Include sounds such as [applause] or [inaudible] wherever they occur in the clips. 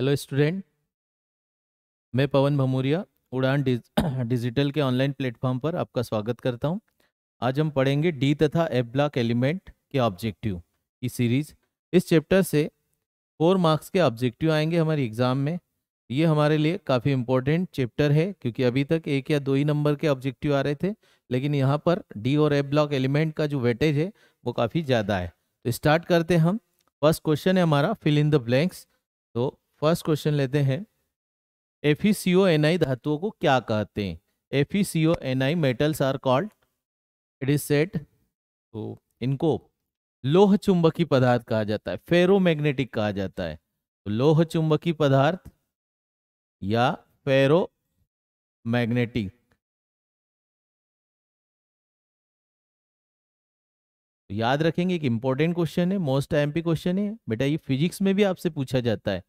Hello student मैं पवन भमूरिया उड़ान digital [coughs] के ऑनलाइन प्लेटफॉर्म पर आपका स्वागत करता हूं। आज हम पढ़ेंगे डी तथा एफ ब्लॉक एलिमेंट के ऑब्जेक्टिव की सीरीज इस चैप्टर से फोर मार्क्स के ऑब्जेक्टिव आएंगे हमारे एग्ज़ाम में ये हमारे लिए काफ़ी इम्पोर्टेंट चैप्टर है क्योंकि अभी तक एक या दो ही नंबर के ऑब्जेक्टिव आ रहे थे लेकिन यहाँ पर डी और एफ ब्लॉक एलिमेंट का जो वेटेज है वो काफ़ी ज़्यादा है तो स्टार्ट करते हम फर्स्ट क्वेश्चन है हमारा फिल इन द ब्लैंक्स तो फर्स्ट क्वेश्चन लेते हैं एफ e धातुओं को क्या कहते हैं F metals are called it is set तो इनको लोह चुंबकीय पदार्थ कहा जाता है फेरोमैग्नेटिक कहा जाता है तो लोह चुंबकीय पदार्थ या फेरो मैग्नेटिक तो याद रखेंगे कि इंपॉर्टेंट क्वेश्चन है मोस्ट एमपी क्वेश्चन है बेटा ये फिजिक्स में भी आपसे पूछा जाता है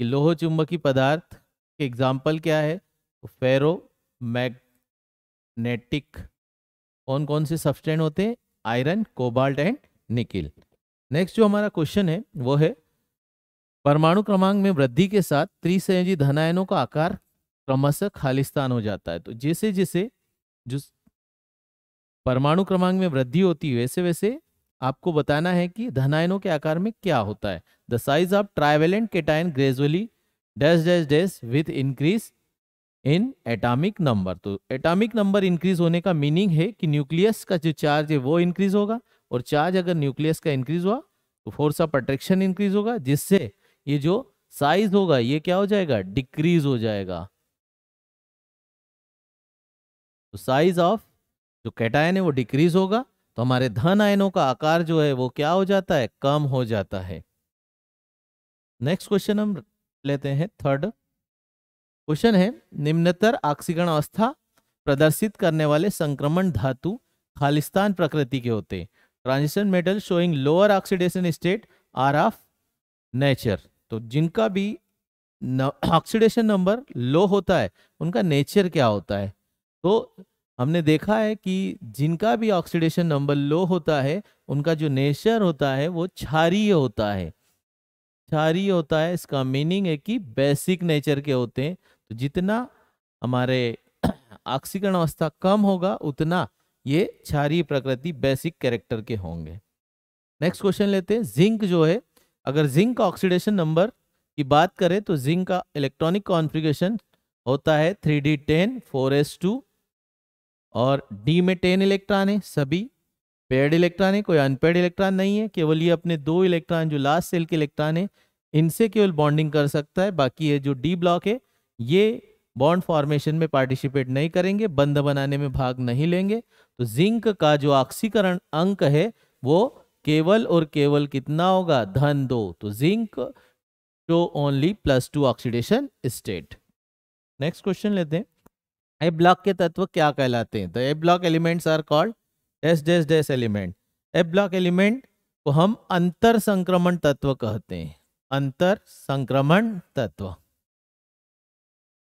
कि लोह चुंबकी पदार्थ के एग्जाम्पल क्या है तो फेरो मैग्नेटिक कौन कौन से सब्सटेंट होते हैं iron cobalt and nickel next जो हमारा क्वेश्चन है वो है परमाणु क्रमांक में वृद्धि के साथ त्रिसंयोजी धनायनों का आकार क्रमशः खालिस्तान हो जाता है तो जैसे जैसे जो परमाणु क्रमांक में वृद्धि होती है वैसे वैसे आपको बताना है कि धनायनों के आकार में क्या होता है the size of trivalent cation gradually dash dash dash with increase in atomic number तो एटॉमिक नंबर इंक्रीज होने का मीनिंग है कि न्यूक्लियस का जो चार्ज है वो इंक्रीज होगा और चार्ज अगर न्यूक्लियस का इंक्रीज हुआ तो फोर्स ऑफ अट्रैक्शन इंक्रीज होगा जिससे ये जो साइज होगा ये क्या हो जाएगा डिक्रीज हो जाएगा तो साइज ऑफ जो कैटायन है वो डिक्रीज होगा तो हमारे धन आयनों का आकार जो है वो क्या हो जाता है कम हो जाता है नेक्स्ट क्वेश्चन हम लेते हैं थर्ड क्वेश्चन है निम्नतर आक्सीकरण अवस्था प्रदर्शित करने वाले संक्रमण धातु खालिस्तान प्रकृति के होते transition metal showing lower oxidation state are of nature तो जिनका भी ऑक्सीडेशन नंबर लो होता है उनका नेचर क्या होता है तो हमने देखा है कि जिनका भी ऑक्सीडेशन नंबर लो होता है उनका जो नेचर होता है वो क्षारीय होता है क्षारी होता है इसका मीनिंग है कि बेसिक नेचर के होते हैं तो जितना हमारे ऑक्सीकरण [clears throat] अवस्था कम होगा उतना ये क्षारी प्रकृति बेसिक कैरेक्टर के होंगे नेक्स्ट क्वेश्चन लेते हैं जिंक जो है अगर जिंक का ऑक्सीडेशन नंबर की बात करें तो जिंक का इलेक्ट्रॉनिक कॉन्फ़िगरेशन होता है three D ten four S two और डी में टेन इलेक्ट्रॉन है सभी पेड इलेक्ट्रॉन है कोई अनपेड इलेक्ट्रॉन नहीं है केवल ये अपने दो इलेक्ट्रॉन जो लास्ट सेल के इलेक्ट्रॉन है इनसे केवल बॉन्डिंग कर सकता है बाकी ये जो डी ब्लॉक है ये बॉन्ड फॉर्मेशन में पार्टिसिपेट नहीं करेंगे बंध बनाने में भाग नहीं लेंगे तो जिंक का जो ऑक्सीकरण अंक है वो केवल और केवल कितना होगा धन दो तो zinc two only plus two oxidation state next question लेते हैं ए ब्लॉक के तत्व क्या कहलाते हैं तो A block elements are called dash dash dash element F block element को हम अंतर संक्रमण तत्व कहते हैं अंतर संक्रमण तत्व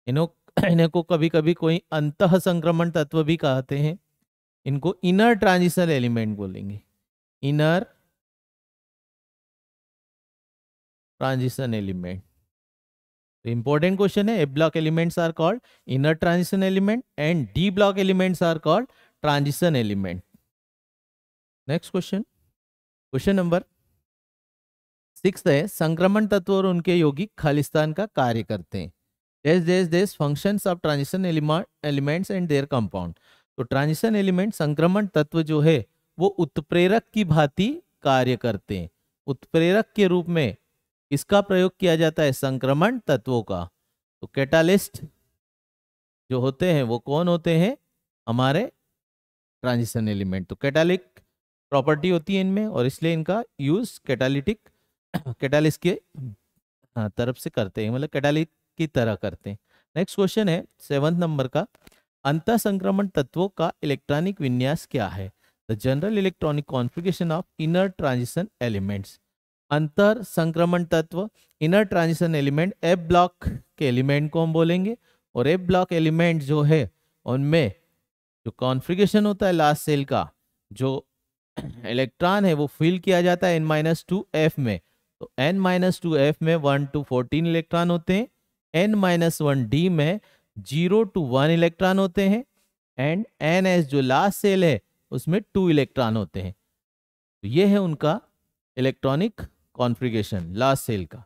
इन्हों इन्हें को कभी कभी कोई अंत संक्रमण तत्व भी कहते हैं इनको इनर ट्रांजिशन एलिमेंट बोलेंगे inner transition element important question है A block elements are called inner transition element and D block elements are called transition element next question question number six है संक्रमण तत्व और उनके योगिक खालिस्तान का कार्य करते हैं देश देश देश functions of transition elements and their compound तो ट्रांजिशन एलिमेंट संक्रमण तत्व जो है वो उत्प्रेरक की भांति कार्य करते हैं उत्प्रेरक के रूप में इसका प्रयोग किया जाता है संक्रमण तत्वों का तो कैटालिस्ट जो होते हैं वो कौन होते हैं हमारे ट्रांजिशन एलिमेंट तो कैटालिक प्रॉपर्टी होती है इनमें और इसलिए इनका यूज़ कैटालिटिक कैटालिस्ट के हाँ, तरफ से करते हैं मतलब कैटालिक की तरह करते हैं नेक्स्ट क्वेश्चन है सेवंथ नंबर का अंत संक्रमण तत्वों का इलेक्ट्रॉनिक विन्यास क्या है the general electronic configuration of inner transition elements अंतर संक्रमण तत्व inner transition element F block के एलिमेंट को हम बोलेंगे और एफ ब्लॉक एलिमेंट जो है उनमें जो कॉन्फ़िगरेशन होता है लास्ट सेल का जो इलेक्ट्रॉन है वो फिल किया जाता है एन माइनस टू एफ में तो एन माइनस टू एफ में वन टू फोर्टीन इलेक्ट्रॉन होते हैं एन माइनस वन डी में जीरो टू वन इलेक्ट्रॉन होते हैं एंड एन एस जो लास्ट सेल है उसमें टू इलेक्ट्रॉन होते हैं तो ये है उनका इलेक्ट्रॉनिक कॉन्फ्रिगेशन लास्ट सेल का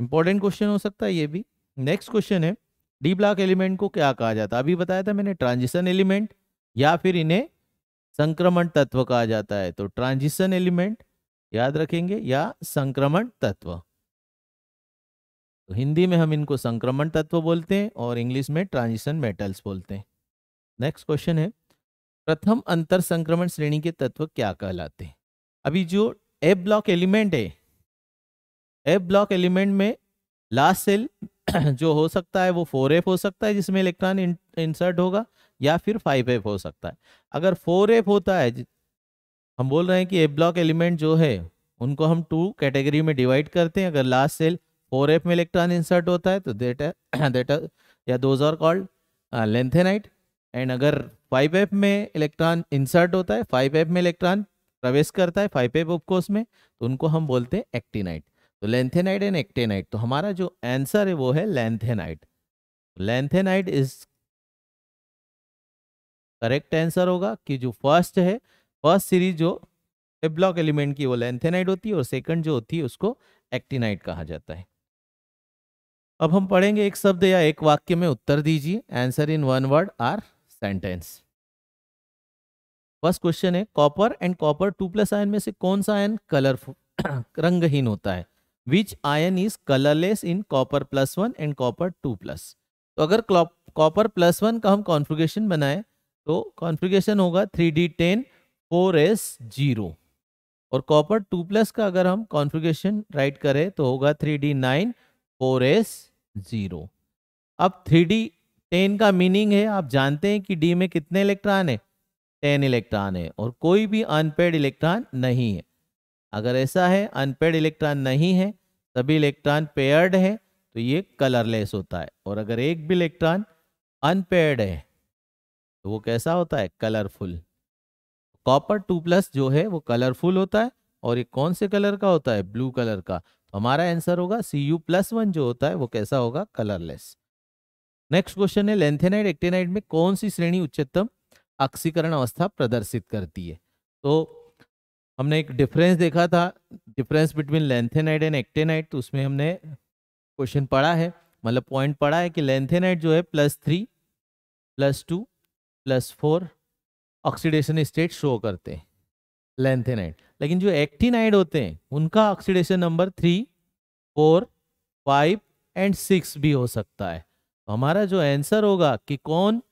इंपॉर्टेंट क्वेश्चन हो सकता है ये भी नेक्स्ट क्वेश्चन है डी ब्लॉक एलिमेंट को क्या कहा जाता है अभी बताया था मैंने ट्रांजिशन एलिमेंट या फिर इन्हें संक्रमण तत्व कहा जाता है तो ट्रांजिशन एलिमेंट याद रखेंगे या संक्रमण तत्व तो हिंदी में हम इनको संक्रमण तत्व बोलते हैं और इंग्लिश में ट्रांजिशन मेटल्स बोलते हैं नेक्स्ट क्वेश्चन है प्रथम अंतर संक्रमण श्रेणी के तत्व क्या कहलाते हैं अभी जो एफ ब्लॉक एलिमेंट है एफ ब्लॉक एलिमेंट में लास्ट सेल [clears throat] जो हो सकता है वो फोर एफ हो सकता है जिसमें इलेक्ट्रॉन इंसर्ट होगा या फिर फाइव एफ हो सकता है अगर फोर एफ होता है हम बोल रहे हैं कि ए ब्लॉक एलिमेंट जो है उनको हम टू कैटेगरी में डिवाइड करते हैं अगर लास्ट सेल फोर एफ में इलेक्ट्रॉन इंसर्ट होता है तो देट देट [clears throat] या those are called lanthanide and अगर फाइव एफ में इलेक्ट्रॉन इंसर्ट होता है फाइव एफ में इलेक्ट्रॉन प्रवेश करता है फाइव एफ उपकोष में तो उनको हम बोलते हैं एक्टिनाइट तो लेंथेनाइट एंड एक्टेनाइट तो हमारा जो आंसर है वो है lanthanide lanthanide is correct answer होगा कि जो फर्स्ट है फर्स्ट सीरीज जो एब्लॉक एलिमेंट की वो लेंथेनाइट होती है और सेकंड जो होती है उसको एक्टिनाइट कहा जाता है अब हम पढ़ेंगे एक शब्द या एक वाक्य में उत्तर दीजिए answer in one word or sentence first question है copper and copper two plus ion में से कौन सा आयन कलरफुल [coughs] रंगहीन होता है which ion is colourless in copper plus one and copper two plus तो अगर कॉपर प्लस वन का हम कॉन्फ्रिगेशन बनाए तो कॉन्फ़िगरेशन होगा three D ten four S zero और कॉपर टू प्लस का अगर हम कॉन्फ़िगरेशन राइट करें तो होगा three D nine four S zero अब थ्री डी टेन का मीनिंग है आप जानते हैं कि डी में कितने इलेक्ट्रॉन है टेन इलेक्ट्रॉन है और कोई भी अनपेड इलेक्ट्रॉन नहीं है अगर ऐसा है अनपेड इलेक्ट्रॉन नहीं है सभी इलेक्ट्रॉन पेयर्ड है तो ये कलरलेस होता है और अगर एक भी इलेक्ट्रॉन अनपेड है तो वो कैसा होता है कलरफुल कॉपर टू प्लस जो है वो कलरफुल होता है और ये कौन से कलर का होता है ब्लू कलर का तो हमारा आंसर होगा सी यू प्लस वन जो होता है वो कैसा होगा कलरलेस नेक्स्ट क्वेश्चन है लेंथेनाइड एक्टेनाइड में कौन सी श्रेणी उच्चतम ऑक्सीकरण अवस्था प्रदर्शित करती है तो हमने एक डिफरेंस देखा था difference between lanthanide and actinide तो उसमें हमने क्वेश्चन पढ़ा है मतलब पॉइंट पढ़ा है कि लेंथेनाइड जो है plus three plus two plus four oxidation state show करते हैं लेंथेनाइड लेकिन जो एक्टिनाइड होते हैं उनका oxidation number three four five and six भी हो सकता है तो हमारा जो आंसर होगा कि कौन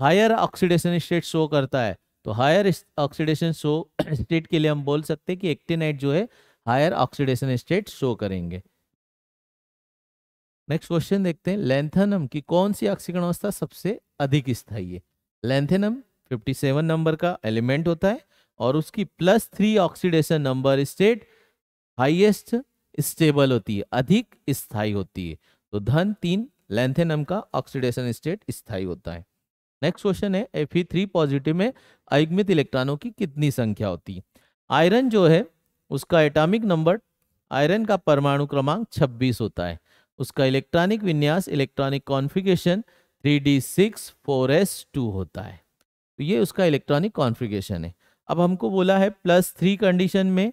हायर ऑक्सीडेशन स्टेट शो करता है तो हायर ऑक्सीडेशन शो स्टेट के लिए हम बोल सकते हैं कि एक्टिनाइट जो है हायर ऑक्सीडेशन स्टेट शो करेंगे नेक्स्ट क्वेश्चन देखते हैं लेंथनम की कौन सी ऑक्सीकरण अवस्था सबसे अधिक स्थायी है लेंथेनम 57 नंबर का एलिमेंट होता है और उसकी plus three oxidation number state highest stable होती है अधिक स्थायी होती है तो धन तीन लेंथेनम का ऑक्सीडेशन स्टेट स्थायी होता है नेक्स्ट क्वेश्चन है एफ थ्री पॉजिटिव में अयुग्मित इलेक्ट्रॉनों की कितनी संख्या होती है आयरन जो है उसका एटॉमिक नंबर आयरन का परमाणु क्रमांक 26 होता है उसका इलेक्ट्रॉनिक विन्यास इलेक्ट्रॉनिक कॉन्फ़िगरेशन 3d6 होता है तो ये उसका इलेक्ट्रॉनिक कॉन्फ़िगरेशन है अब हमको बोला है प्लस थ्री कंडीशन में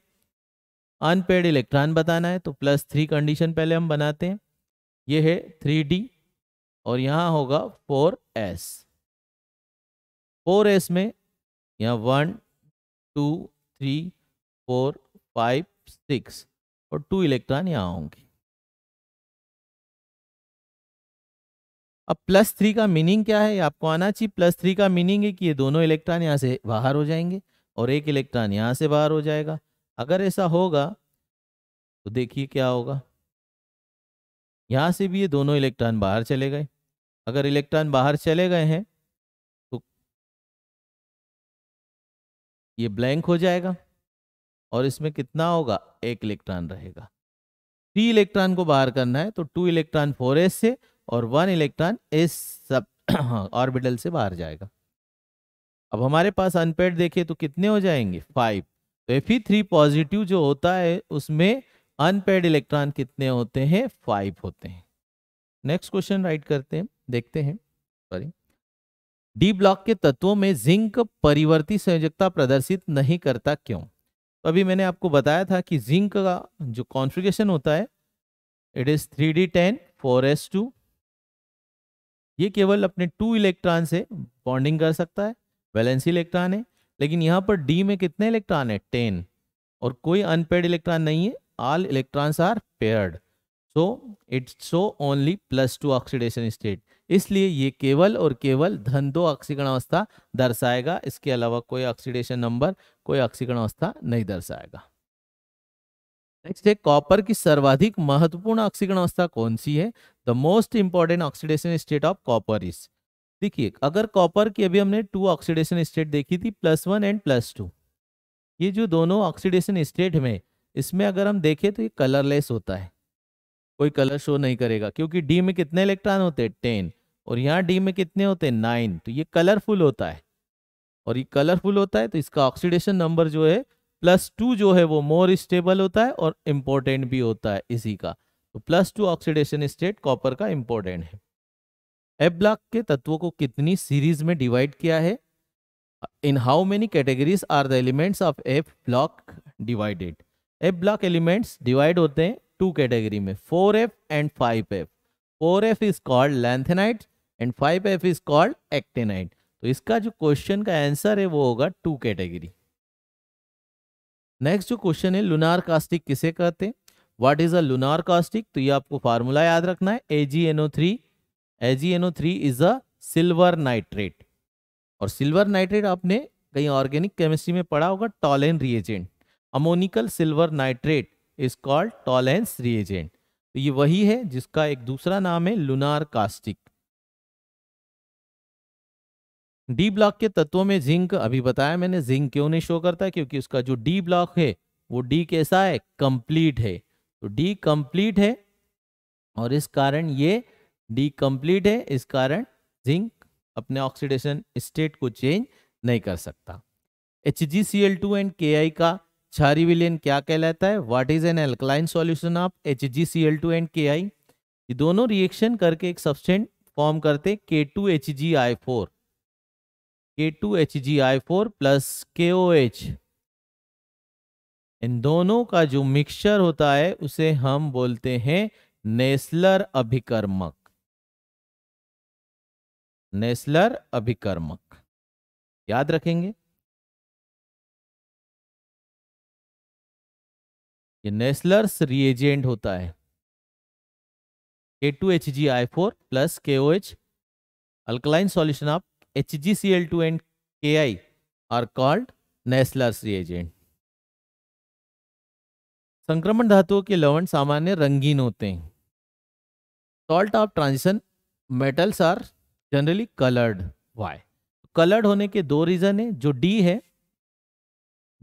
अनपेड इलेक्ट्रॉन बताना है तो प्लस थ्री कंडीशन पहले हम बनाते हैं ये है थ्री डी और यहाँ होगा फोर एस फोर एस में यहाँ one two three four five six और टू इलेक्ट्रॉन यहाँ होंगे अब प्लस थ्री का मीनिंग क्या है आपको आना चाहिए प्लस थ्री का मीनिंग है कि ये दोनों इलेक्ट्रॉन यहाँ से बाहर हो जाएंगे और एक इलेक्ट्रॉन यहाँ से बाहर हो जाएगा अगर ऐसा होगा तो देखिए क्या होगा यहाँ से भी ये दोनों इलेक्ट्रॉन बाहर चले गए अगर इलेक्ट्रॉन बाहर चले गए हैं तो ये ब्लैंक हो जाएगा और इसमें कितना होगा एक इलेक्ट्रॉन रहेगा थ्री इलेक्ट्रॉन को बाहर करना है तो टू इलेक्ट्रॉन फोर से और वन इलेक्ट्रॉन इस सब [clears throat] हाँ, ऑर्बिटल से बाहर जाएगा अब हमारे पास अनपेड देखे तो कितने हो जाएंगे फाइव तो एफ थ्री पॉजिटिव जो होता है उसमें अनपेड इलेक्ट्रॉन कितने होते हैं फाइव होते हैं नेक्स्ट क्वेश्चन राइट करते हैं देखते हैं सॉरी डी ब्लॉक के तत्वों में जिंक परिवर्ती संयोजकता प्रदर्शित नहीं करता क्यों तो अभी मैंने आपको बताया था कि जिंक का जो कॉन्फ्रिगेशन होता है it is three D ten four S two ये केवल अपने टू इलेक्ट्रॉन से बॉन्डिंग कर सकता है वैलेंसी इलेक्ट्रॉन है लेकिन यहाँ पर डी में कितने इलेक्ट्रॉन है टेन और कोई अनपेड इलेक्ट्रॉन नहीं है all electrons are paired so it's so only plus two oxidation state इसलिए ये केवल और केवल धन दो ऑक्सीकरण अवस्था दर्शाएगा इसके अलावा कोई ऑक्सीडेशन नंबर कोई ऑक्सीकरण अवस्था नहीं दर्शाएगा नेक्स्ट है कॉपर की सर्वाधिक महत्वपूर्ण ऑक्सीकरण अवस्था कौन सी है the most important oxidation state of copper is देखिए अगर कॉपर की अभी हमने टू ऑक्सीडेशन स्टेट देखी थी plus one and plus two ये जो दोनों ऑक्सीडेशन स्टेट में इसमें अगर हम देखें तो ये कलरलेस होता है कोई कलर शो नहीं करेगा क्योंकि डी में कितने इलेक्ट्रॉन होते हैं टेन और यहाँ डी में कितने होते हैं नाइन तो ये कलरफुल होता है और ये कलरफुल होता है तो इसका ऑक्सीडेशन नंबर जो है प्लस टू जो है वो मोर स्टेबल होता है और इम्पोर्टेंट भी होता है इसी का तो plus two oxidation state copper का इम्पोर्टेंट है एफ ब्लॉक के तत्वों को कितनी सीरीज में डिवाइड किया है in how many categories are the elements of F block divided F block elements divide होते हैं टू कैटेगरी में four F and five F four F is called lanthanide and five F is called actinide तो इसका जो question का answer है वो होगा टू कैटेगरी नेक्स्ट जो क्वेश्चन है लुनार कास्टिक किसे कहते हैं what is a lunar caustic तो ये आपको फार्मूला याद रखना है A G N O three A G N O three is a silver nitrate और सिल्वर नाइट्रेट आपने कहीं ऑर्गेनिक केमिस्ट्री में पढ़ा होगा Tollen reagent ammoniacal silver nitrate is called Tollens reagent तो ये वही है जिसका एक दूसरा नाम है लुनार कास्टिक डी ब्लॉक के तत्वों में जिंक अभी बताया मैंने जिंक क्यों नहीं शो करता क्योंकि उसका जो डी ब्लॉक है वो डी कैसा है कंप्लीट है तो डी कंप्लीट है और इस कारण ये डी कंप्लीट है इस कारण जिंक अपने ऑक्सीडेशन स्टेट को चेंज नहीं कर सकता H G C L two and K I का छारी विलियन क्या कहलाता है what is an alkaline solution of H G C L two and K I ये दोनों रिएक्शन करके एक सब्सटेंट फॉर्म करते K two H G I four K two H G I four plus K O H in दोनों का जो mixture होता है उसे हम बोलते हैं नेस्लर अभिकर्मक नेस्लर अभिकर्मक याद रखेंगे ये नेस्लर्स रिएजेंट होता है K two H G I four plus K O H alkaline solution आप HgCl2 and Ki are called Nessler's reagent. संक्रमण धातुओं के लवण सामान्य रंगीन होते हैं salt of transition metals are generally coloured why coloured होने के दो रीजन है जो डी है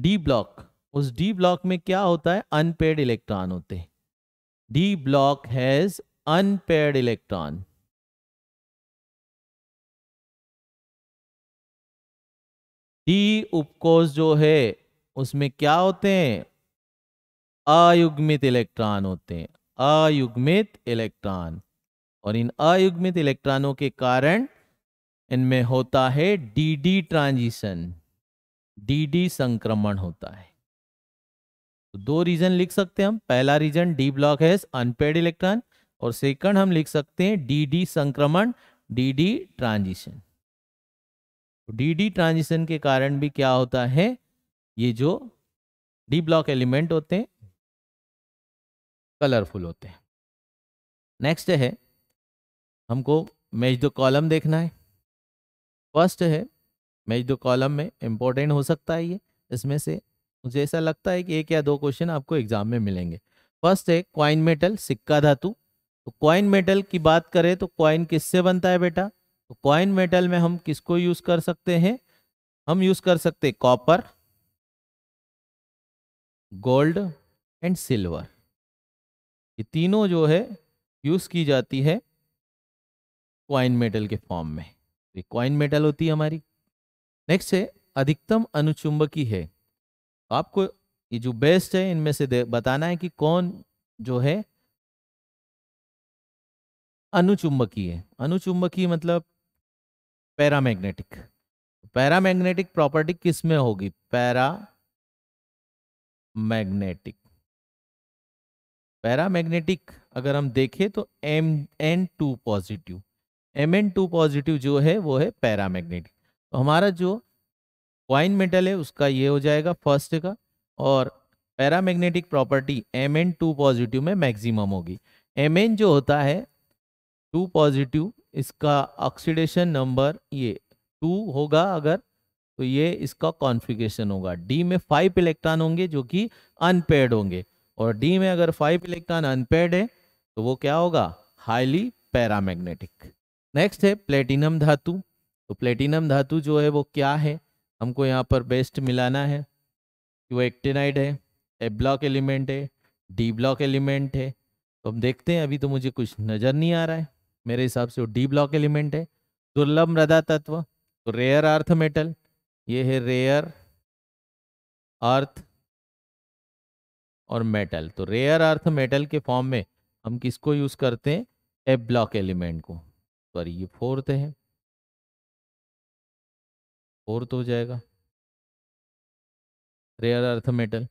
डी ब्लॉक उस डी ब्लॉक में क्या होता है अनपेड इलेक्ट्रॉन होते हैं D block has unpaired electron D उपकोष जो है उसमें क्या होते हैं अयुग्मित इलेक्ट्रॉन होते हैं अयुग्मित इलेक्ट्रॉन और इन अयुग्मित इलेक्ट्रॉनों के कारण इनमें होता है डीडी ट्रांजिशन डीडी संक्रमण होता है तो दो रीजन लिख सकते हैं हम पहला रीजन डी ब्लॉक है अनपेड इलेक्ट्रॉन और सेकंड हम लिख सकते हैं डीडी संक्रमण D D transition D D transition के कारण भी क्या होता है ये जो डी ब्लॉक एलिमेंट होते हैं कलरफुल होते हैं नेक्स्ट है हमको मैच दो कॉलम देखना है फर्स्ट है मैच दो कॉलम में इम्पोर्टेंट हो सकता है ये इसमें से मुझे ऐसा लगता है कि एक या दो क्वेश्चन आपको एग्जाम में मिलेंगे फर्स्ट है क्वाइन मेटल सिक्का धातु तो क्वाइन मेटल की बात करें तो क्वाइन किससे बनता है बेटा तो कॉइन मेटल में हम किसको यूज कर सकते हैं हम यूज कर सकते कॉपर गोल्ड एंड सिल्वर ये तीनों जो है यूज की जाती है क्वाइन मेटल के फॉर्म में ये क्वाइन मेटल होती है हमारी नेक्स्ट है अधिकतम अनुचुंबकी है आपको ये जो बेस्ट है इनमें से बताना है कि कौन जो है अनुचुंबकीय अनुचुंबकीय मतलब पैरामैग्नेटिक पैरामैग्नेटिक प्रॉपर्टी किस में होगी पैरा मैग्नेटिक पैरामैग्नेटिक अगर हम देखें तो M N two positive M N two positive जो है वो है पैरामैग्नेटिक तो हमारा जो क्वाइन मेटल है उसका ये हो जाएगा फर्स्ट का और paramagnetic property M N two positive में मैक्सिमम होगी एम एन जो होता है टू पॉजिटिव इसका ऑक्सीडेशन नंबर ये टू होगा अगर तो ये इसका कॉन्फ़िगरेशन होगा डी में फाइव इलेक्ट्रॉन होंगे जो कि अनपेड होंगे और डी में अगर फाइव इलेक्ट्रॉन अनपेड है तो वो क्या होगा हाईली पैरामैग्नेटिक नेक्स्ट है प्लेटिनम धातु तो प्लेटिनम धातु जो है वो क्या है हमको यहाँ पर बेस्ट मिलाना है कि वो एक्टेनाइड है ए ब्लॉक एलिमेंट है डी ब्लॉक एलिमेंट है तो हम देखते हैं अभी तो मुझे कुछ नज़र नहीं आ रहा है मेरे हिसाब से वो डी ब्लॉक एलिमेंट है दुर्लभ मृदा तत्व तो रेयर अर्थ मेटल ये है रेयर अर्थ और मेटल तो रेयर अर्थ मेटल के फॉर्म में हम किसको यूज करते हैं एफ ब्लॉक एलिमेंट को पर ये फोर्थ है फोर्थ हो जाएगा रेयर अर्थ मेटल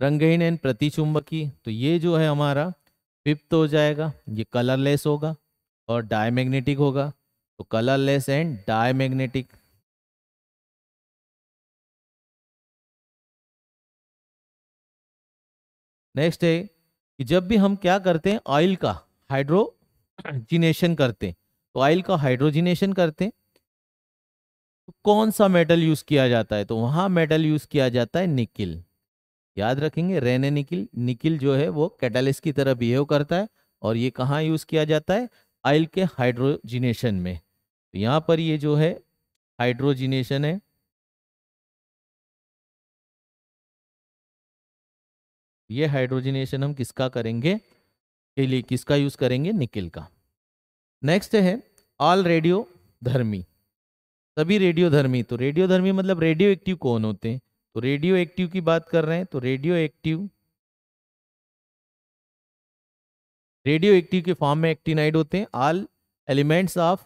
रंगहीन एंड प्रतिचुंबकीय तो ये जो है हमारा फिफ्थ हो जाएगा ये कलरलेस होगा और डायमैग्नेटिक होगा तो कलरलेस एंड डायमैग्नेटिक नेक्स्ट है कि जब भी हम क्या करते हैं ऑयल का हाइड्रोजिनेशन करते हैं तो ऑयल का हाइड्रोजिनेशन करते हैं तो कौन सा मेटल यूज़ किया जाता है तो वहां मेटल यूज़ किया जाता है निकिल याद रखेंगे रेने निकिल निकिल जो है वो कैटालिस की तरह बिहेव करता है और ये कहाँ यूज़ किया जाता है आयल के हाइड्रोजिनेशन में तो यहाँ पर ये जो है हाइड्रोजिनेशन है ये हाइड्रोजिनेशन हम किसका करेंगे के लिए किसका यूज करेंगे निकिल का नेक्स्ट है ऑल रेडियो धर्मी सभी रेडियो धर्मी तो रेडियो धर्मी मतलब रेडियो एक्टिव कौन होते हैं तो रेडियो एक्टिव की बात कर रहे हैं तो रेडियो एक्टिव रेडियो एक्टिव के फॉर्म में एक्टिनाइड होते हैं all elements of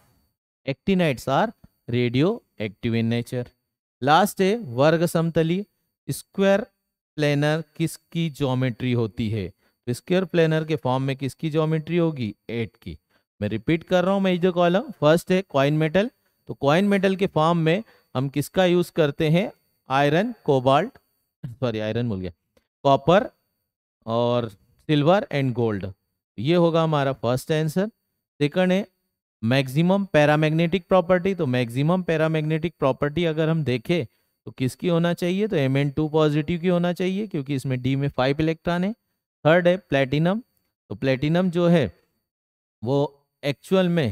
actinides are radioactive in nature last है वर्ग समतली स्क्वायर प्लेनर किसकी ज्योमेट्री होती है तो स्क्वायर प्लेनर के फॉर्म में किसकी ज्योमेट्री होगी एट की मैं रिपीट कर रहा हूँ मैं जो कॉलम फर्स्ट है कॉइन मेटल तो कॉइन मेटल के फॉर्म में हम किसका यूज करते हैं आयरन कोबाल्ट सॉरी आयरन बोल गया कॉपर और सिल्वर एंड गोल्ड ये होगा हमारा फर्स्ट आंसर सेकंड है मैक्सिमम पैरामैग्नेटिक प्रॉपर्टी तो मैक्सिमम पैरामैग्नेटिक प्रॉपर्टी अगर हम देखें तो किसकी होना चाहिए तो एम एन टू पॉजिटिव की होना चाहिए क्योंकि इसमें डी में फाइव इलेक्ट्रॉन है थर्ड है प्लेटिनम तो प्लेटिनम जो है वो एक्चुअल में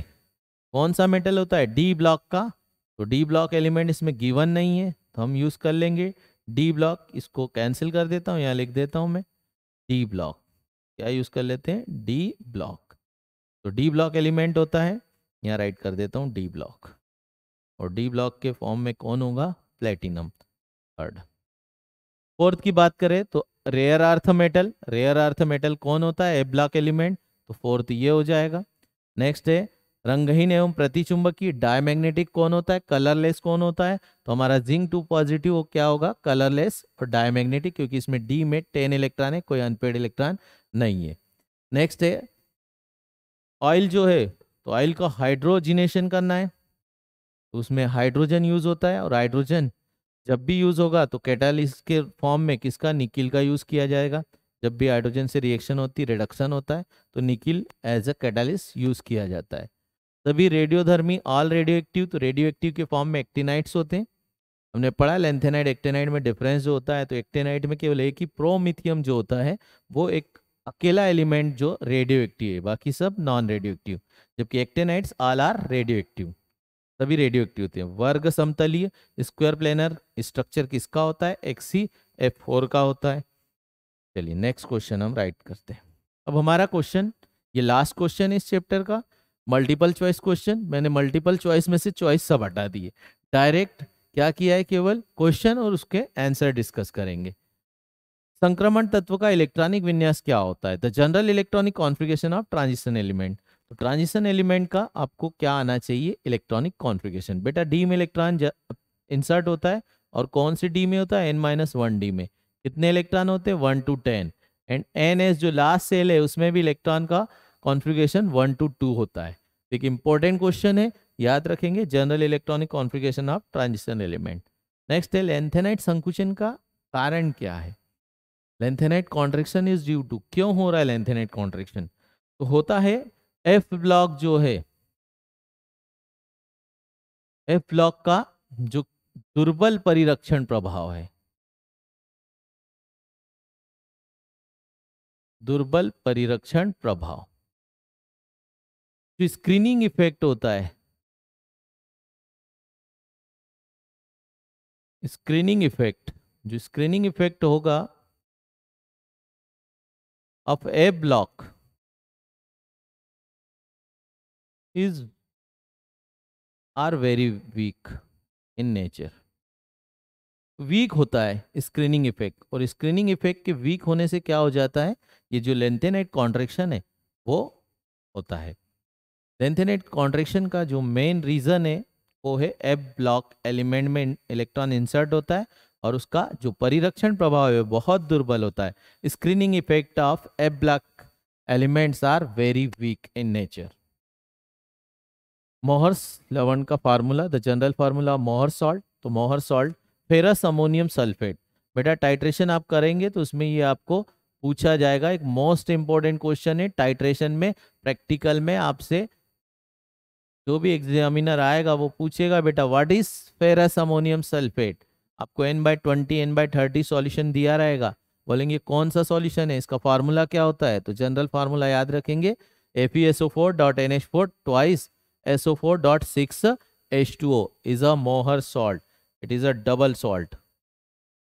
कौन सा मेटल होता है डी ब्लॉक का तो डी ब्लॉक एलिमेंट इसमें गिवन नहीं है तो हम यूज़ कर लेंगे डी ब्लॉक इसको कैंसिल कर देता हूँ यहाँ लिख देता हूँ मैं डी ब्लॉक क्या यूज कर लेते हैं डी ब्लॉक तो डी ब्लॉक एलिमेंट होता है यहाँ राइट कर देता हूँ डी ब्लॉक और डी ब्लॉक के फॉर्म में कौन होगा प्लेटिनम थर्ड फोर्थ की बात करें तो rare earth metal rare earth metal कौन होता है ए ब्लॉक एलिमेंट तो फोर्थ ये हो जाएगा नेक्स्ट है रंगहीन एवं प्रतिचुंबकीय डायमैग्नेटिक कौन होता है कलरलेस कौन होता है तो हमारा जिंक टू पॉजिटिव क्या होगा कलरलेस और डायमैग्नेटिक क्योंकि इसमें डी में टेन इलेक्ट्रॉन है कोई अनपेड इलेक्ट्रॉन नहीं है नेक्स्ट है ऑयल जो है तो ऑयल का हाइड्रोजिनेशन करना है तो उसमें हाइड्रोजन यूज होता है और हाइड्रोजन जब भी यूज होगा तो कैटालिस के फॉर्म में किसका निकिल का यूज किया जाएगा जब भी हाइड्रोजन से रिएक्शन होती रिडक्शन होता है तो nickel as a catalyst use किया जाता है तभी रेडियोधर्मी ऑल रेडियो एक्टिव तो रेडियो एक्टिव के फॉर्म में एक्टिनाइट्स होते हैं हमने पढ़ा लेंथेनाइट एक्टेनाइट में डिफरेंस जो होता है तो एक्टेनाइट में केवल एक ही प्रोमिथियम जो होता है वो एक अकेला एलिमेंट जो रेडियो एक्टिव है बाकी सब नॉन रेडियो एक्टिव जबकि actinides all are radioactive सभी रेडियो एक्टिव होते हैं वर्ग समतलीय स्क्वायर प्लेनर स्ट्रक्चर किसका होता है एक्स सी एफ फोर का होता है चलिए नेक्स्ट क्वेश्चन हम राइट करते हैं अब हमारा क्वेश्चन ये लास्ट क्वेश्चन है इस चैप्टर का मल्टीपल चॉइस क्वेश्चन मैंने मल्टीपल चॉइस में से चॉइस सब हटा दिए डायरेक्ट क्या किया है केवल क्वेश्चन और उसके आंसर डिस्कस करेंगे संक्रमण तत्व का इलेक्ट्रॉनिक विन्यास क्या होता है the general electronic configuration of transition element तो ट्रांजिशन एलिमेंट का आपको क्या आना चाहिए इलेक्ट्रॉनिक कॉन्फ़िगरेशन बेटा डी में इलेक्ट्रॉन इंसर्ट होता है और कौन से डी में होता है एन माइनस वन डी में कितने इलेक्ट्रॉन होते हैं one two ten and N S जो लास्ट सेल है उसमें भी इलेक्ट्रॉन का कॉन्फ्रिगेशन वन टू टू होता है तो एक इंपॉर्टेंट क्वेश्चन है याद रखेंगे general electronic configuration of transition element next है लेंथेनाइट संकुचन का कारण क्या है lanthanide contraction is due to क्यों हो रहा है लेंथेनाइट कॉन्ट्रेक्शन तो होता है एफ ब्लॉक जो है एफ ब्लॉक का जो दुर्बल परिरक्षण प्रभाव है दुर्बल परिरक्षण प्रभाव जो स्क्रीनिंग इफेक्ट होता है स्क्रीनिंग इफेक्ट जो स्क्रीनिंग इफेक्ट होगा of a block is are very weak in nature weak होता है स्क्रीनिंग इफेक्ट और स्क्रीनिंग इफेक्ट के वीक होने से क्या हो जाता है ये जो लेंथेनेट कॉन्ट्रेक्शन है वो होता है लेंथेनेट कॉन्ट्रेक्शन का जो मेन रीज़न है वो है एब ब्लॉक एलिमेंट में इलेक्ट्रॉन इंसर्ट होता है और उसका जो परिरक्षण प्रभाव है बहुत दुर्बल होता है screening effect of F block elements are very weak in nature Mohr's लवण का formula the general formula Mohr salt तो Mohr salt ferrous ammonium sulphate बेटा टाइट्रेशन आप करेंगे तो उसमें ये आपको पूछा जाएगा एक मोस्ट इंपॉर्टेंट क्वेश्चन है टाइट्रेशन में प्रैक्टिकल में आपसे जो भी एग्जामिनर आएगा वो पूछेगा बेटा what is ferrous ammonium sulphate आपको N by twenty N by thirty solution दिया रहेगा बोलेंगे कौन सा सॉल्यूशन है इसका फार्मूला क्या होता है तो जनरल फार्मूला याद रखेंगे F E S O four dot N H four twice S O four dot six H two O is a Mohr salt it is a double salt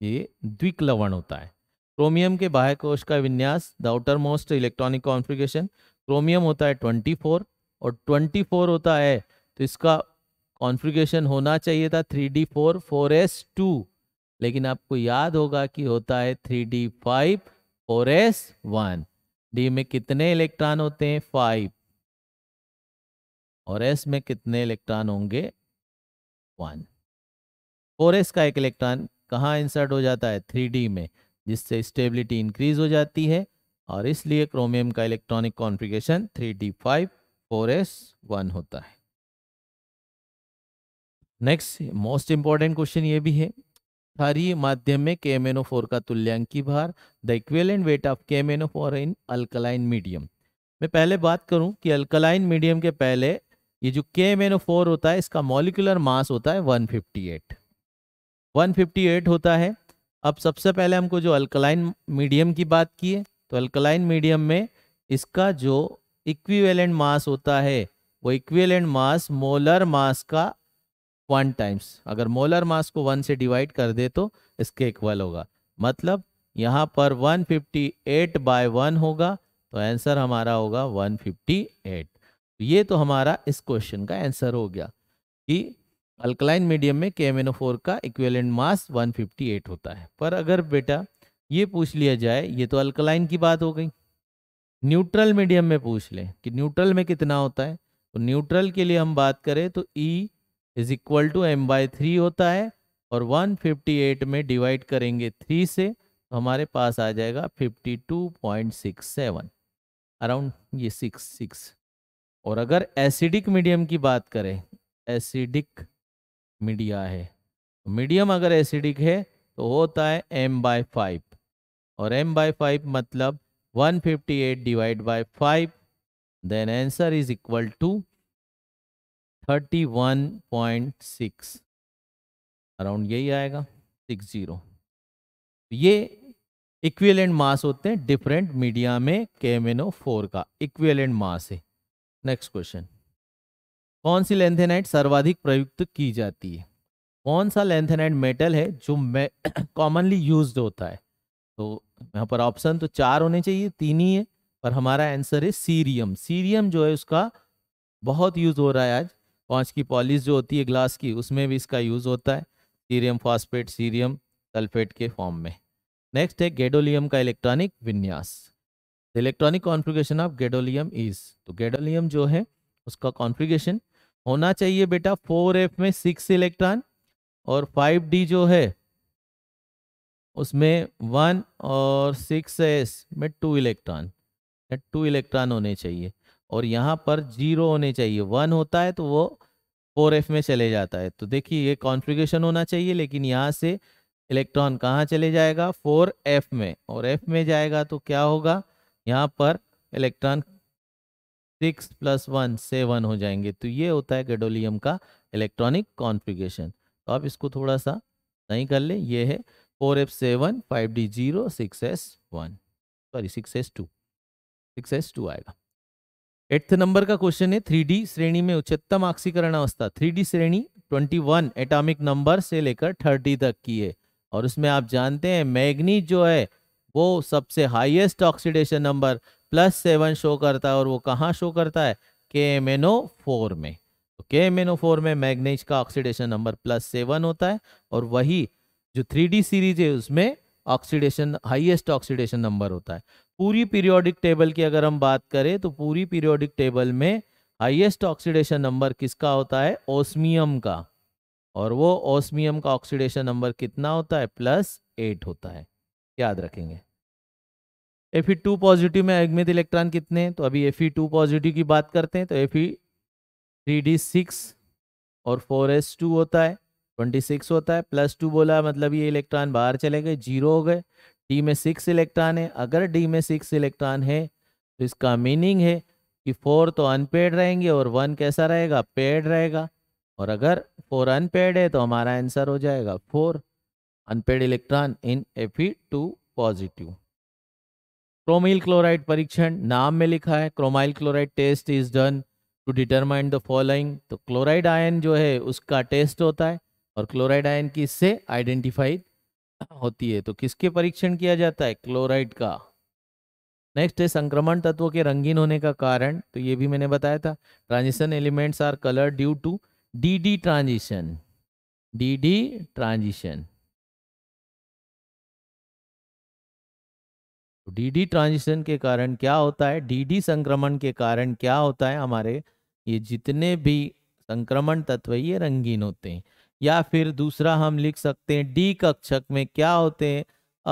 ये द्विक लवण होता है क्रोमियम के बाह्य कोश का विन्यास the outermost electronic configuration chromium होता है ट्वेंटी फोर और ट्वेंटी फोर होता है तो इसका कॉन्फ़िगरेशन होना चाहिए था three D four four S two लेकिन आपको याद होगा कि होता है three D five four S one D में कितने इलेक्ट्रॉन होते हैं फाइव और एस में कितने इलेक्ट्रॉन होंगे वन फोर एस का एक इलेक्ट्रॉन कहाँ इंसर्ट हो जाता है थ्री डी में जिससे स्टेबिलिटी इंक्रीज हो जाती है और इसलिए क्रोमियम का electronic configuration three D five four S one होता है नेक्स्ट मोस्ट इंपॉर्टेंट क्वेश्चन ये भी है क्षारीय माध्यम में केमेनो फोर का तुल्यांकी भार द इक्वेलेंट वेट ऑफ केमेनो फोर इन अल्कलाइन मीडियम मैं पहले बात करूं कि अल्कलाइन मीडियम के पहले ये जो केमेनो फोर होता है इसका मॉलिकुलर मास होता है 158 158 होता है अब सबसे पहले हमको जो अल्कलाइन मीडियम की बात की है तो अल्कलाइन मीडियम में इसका जो इक्वीवेलेंट मास होता है वो इक्वीवेलेंट मास मोलर मास का वन टाइम्स अगर मोलर मास को वन से डिवाइड कर दे तो इसके इक्वल होगा मतलब यहाँ पर 158 फिफ्टी एट बाय वन होगा तो आंसर हमारा होगा 158 फिफ्टी एट ये तो हमारा इस क्वेश्चन का आंसर हो गया कि अल्कलाइन मीडियम में के का इक्वेलेंट मास 158 होता है पर अगर बेटा ये पूछ लिया जाए ये तो अल्कलाइन की बात हो गई न्यूट्रल मीडियम में पूछ लें कि न्यूट्रल में कितना होता है तो न्यूट्रल के लिए हम बात करें तो E e is equal to M by three होता है और 158 में डिवाइड करेंगे थ्री से तो हमारे पास आ जाएगा 52.67 अराउंड ये सिक्स सिक्स और अगर एसिडिक मीडियम की बात करें एसिडिक मीडिया है मीडियम तो अगर एसिडिक है तो होता है एम बाय फाइव और एम बाय फाइव मतलब 158 divide by five then answer is equal to thirty one point six around यही आएगा सिक्स जीरो ये इक्विवेलेंट मास होते हैं डिफरेंट मीडिया में केमेनो फोर का इक्विवेलेंट मास है नेक्स्ट क्वेश्चन कौन सी लेंथेनाइट सर्वाधिक प्रयुक्त की जाती है कौन सा लेंथेनाइट मेटल है जो कॉमनली यूज [coughs] होता है तो यहाँ पर ऑप्शन तो चार होने चाहिए तीन ही है पर हमारा आंसर है सीरियम सीरियम जो है उसका बहुत यूज हो रहा है आज कांच की पॉलिश जो होती है ग्लास की उसमें भी इसका यूज़ होता है सीरियम फॉस्फेट सीरियम सल्फेट के फॉर्म में नेक्स्ट है गेडोलियम का इलेक्ट्रॉनिक विन्यास the electronic configuration of gadolinium is तो गेडोलियम जो है उसका कॉन्फ़िगरेशन होना चाहिए बेटा फोर एफ में सिक्स इलेक्ट्रॉन और फाइव डी जो है उसमें वन और सिक्स एस में टू इलेक्ट्रॉन टू इलेक्ट्रॉन होने चाहिए और यहाँ पर जीरो होने चाहिए वन होता है तो वो फोर एफ में चले जाता है तो देखिए ये कॉन्फ़िगरेशन होना चाहिए लेकिन यहाँ से इलेक्ट्रॉन कहाँ चले जाएगा फोर एफ में और एफ में जाएगा तो क्या होगा यहाँ पर electron six plus one seven हो जाएंगे तो ये होता है गेडोलियम का इलेक्ट्रॉनिक कॉन्फ़िगरेशन तो आप इसको थोड़ा सा नहीं कर ले ये है four F seven five D zero six S one sorry six S two six S two आएगा एट्थ नंबर का क्वेश्चन है थ्री श्रेणी में उच्चतम आक्सीकरण अवस्था थ्री श्रेणी 21 एटॉमिक नंबर से लेकर 30 तक की है और उसमें आप जानते हैं मैग्नीज जो है वो सबसे highest oxidation number plus seven show करता है और वो कहाँ शो करता है के एम एन ओ फोर में तो K M N O four में मैग्नीज का ऑक्सीडेशन नंबर प्लस सेवन होता है और वही जो थ्री सीरीज है उसमें ऑक्सीडेशन हाईएस्ट ऑक्सीडेशन नंबर होता है पूरी पीरियोडिक टेबल की अगर हम बात करें तो पूरी पीरियोडिक टेबल में हाईएस्ट ऑक्सीडेशन नंबर किसका होता है ओस्मियम का और वो ओस्मियम का ऑक्सीडेशन नंबर कितना होता है प्लस एट होता है याद रखेंगे एफ ई टू पॉजिटिव में एग्मित इलेक्ट्रॉन कितने तो अभी एफ ई टू पॉजिटिव की बात करते हैं तो F E three D six और फोर एस टू होता है ट्वेंटी सिक्स होता है प्लस टू बोला मतलब ये इलेक्ट्रॉन बाहर चले गए जीरो हो गए डी में सिक्स इलेक्ट्रॉन है अगर डी में सिक्स इलेक्ट्रॉन है तो इसका मीनिंग है कि फोर तो अनपेड रहेंगे और वन कैसा रहेगा पेड रहेगा और अगर फोर अनपेड है तो हमारा आंसर हो जाएगा four unpaired electron in F two positive chromyl chloride परीक्षण नाम में लिखा है chromyl chloride test is done to determine the following तो क्लोराइड आयन जो है उसका टेस्ट होता है और क्लोराइड आयन किससे आइडेंटिफाइड होती है तो किसके परीक्षण किया जाता है क्लोराइड का नेक्स्ट है संक्रमण तत्वों के रंगीन होने का कारण तो ये भी मैंने बताया था transition elements are colour due to D D transition D D transition D तो डी ट्रांजिशन के कारण क्या होता है डी डी संक्रमण के कारण क्या होता है हमारे ये जितने भी संक्रमण तत्व ये रंगीन होते हैं या फिर दूसरा हम लिख सकते हैं डी कक्षक में क्या होते हैं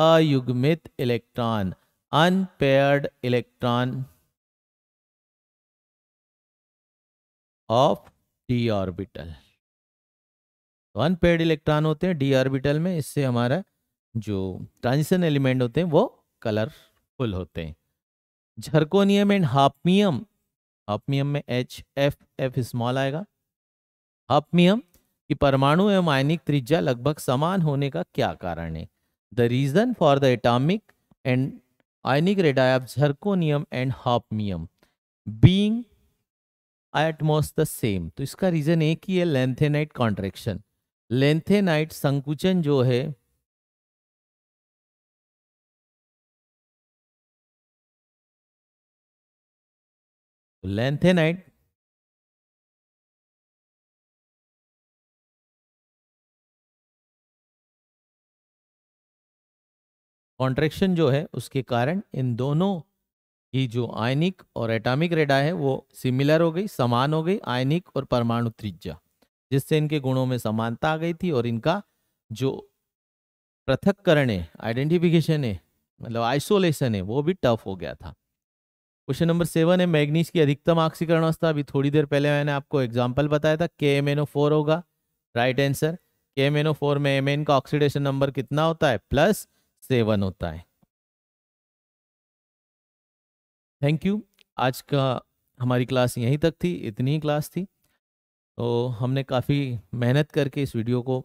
अयुग्मित electron unpaired electron of D orbital तो अनपेयर्ड इलेक्ट्रॉन होते हैं डी ऑर्बिटल में इससे हमारा जो ट्रांजिशन एलिमेंट होते हैं वो कलरफुल होते हैं झरकोनियम एंड हापमियम हापमियम में एच एफ एफ स्मॉल आएगा हापमियम कि परमाणु एवं आयनिक त्रिज्या लगभग समान होने का क्या कारण है the reason for the atomic and ionic radii zirconium and hafnium being almost the same तो इसका रीजन एक ही है लेंथेनाइट कॉन्ट्रेक्शन लेंथेनाइट संकुचन जो है लेंथेनाइट कॉन्ट्रेक्शन जो है उसके कारण इन दोनों ही जो आयनिक और एटॉमिक रेडा है वो सिमिलर हो गई समान हो गई आयनिक और परमाणु त्रिज्या जिससे इनके गुणों में समानता आ गई थी और इनका जो पृथककरण है आइडेंटिफिकेशन है मतलब आइसोलेशन है वो भी टफ हो गया था क्वेश्चन नंबर सेवन है मैग्नीज की अधिकतम ऑक्सीकरण अवस्था अभी थोड़ी देर पहले मैंने आपको एग्जाम्पल बताया था के एम एन ओ फोर होगा राइट आंसर के एम एन ओ फोर में एम एन का ऑक्सीडेशन नंबर कितना होता है प्लस सेवन होता है थैंक यू आज का हमारी क्लास यहीं तक थी इतनी ही क्लास थी तो हमने काफ़ी मेहनत करके इस वीडियो को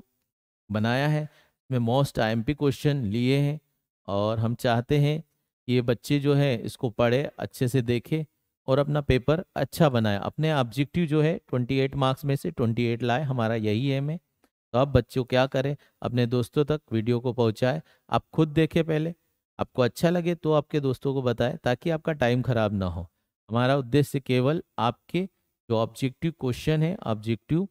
बनाया है इसमें मोस्ट आईएमपी क्वेश्चन लिए हैं और हम चाहते हैं कि ये बच्चे जो है इसको पढ़े अच्छे से देखें और अपना पेपर अच्छा बनाए अपने ऑब्जेक्टिव जो है 28 मार्क्स में से 28 लाए हमारा यही एम है तो अब बच्चों क्या करें अपने दोस्तों तक वीडियो को पहुंचाएं आप खुद देखें पहले आपको अच्छा लगे तो आपके दोस्तों को बताएं ताकि आपका टाइम खराब ना हो हमारा उद्देश्य केवल आपके जो ऑब्जेक्टिव क्वेश्चन है ऑब्जेक्टिव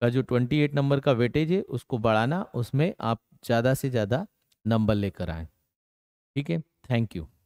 का जो 28 नंबर का वेटेज है उसको बढ़ाना उसमें आप ज़्यादा से ज़्यादा नंबर लेकर आए ठीक है थैंक यू